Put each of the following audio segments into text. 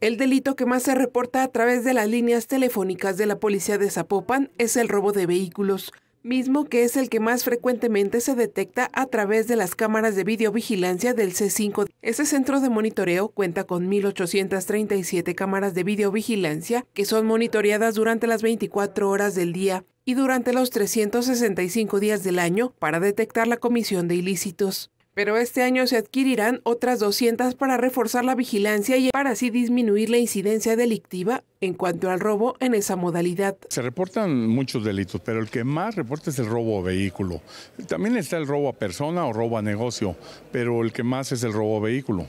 El delito que más se reporta a través de las líneas telefónicas de la policía de Zapopan es el robo de vehículos, mismo que es el que más frecuentemente se detecta a través de las cámaras de videovigilancia del C5. Ese centro de monitoreo cuenta con 1.837 cámaras de videovigilancia que son monitoreadas durante las 24 horas del día y durante los 365 días del año para detectar la comisión de ilícitos pero este año se adquirirán otras 200 para reforzar la vigilancia y para así disminuir la incidencia delictiva en cuanto al robo en esa modalidad. Se reportan muchos delitos, pero el que más reporta es el robo vehículo. También está el robo a persona o robo a negocio, pero el que más es el robo vehículo.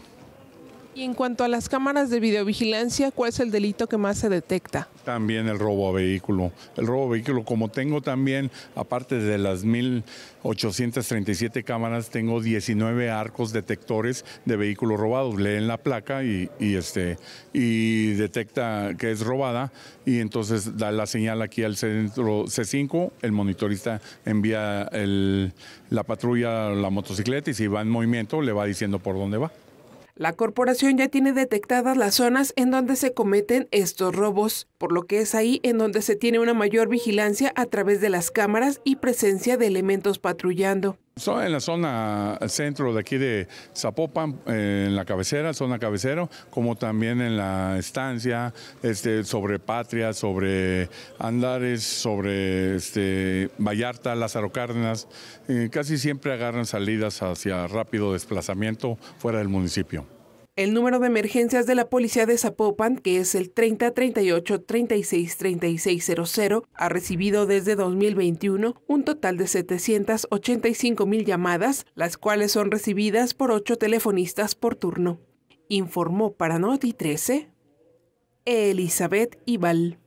Y en cuanto a las cámaras de videovigilancia, ¿cuál es el delito que más se detecta? También el robo a vehículo. El robo a vehículo, como tengo también, aparte de las 1.837 cámaras, tengo 19 arcos detectores de vehículos robados. Leen la placa y, este, y detecta que es robada y entonces da la señal aquí al centro C5, el monitorista envía la patrulla, la motocicleta y si va en movimiento le va diciendo por dónde va. La corporación ya tiene detectadas las zonas en donde se cometen estos robos, por lo que es ahí en donde se tiene una mayor vigilancia a través de las cámaras y presencia de elementos patrullando en la zona centro de aquí de Zapopan, en la cabecera, zona cabecero, como también en la estancia, este, sobre Patria, sobre Andares, sobre este, Vallarta, Lázaro Cárdenas. casi siempre agarran salidas hacia rápido desplazamiento fuera del municipio. El número de emergencias de la policía de Zapopan, que es el 3038-363600, ha recibido desde 2021 un total de 785 mil llamadas, las cuales son recibidas por ocho telefonistas por turno. Informó para Noti 13 Elizabeth Ibal.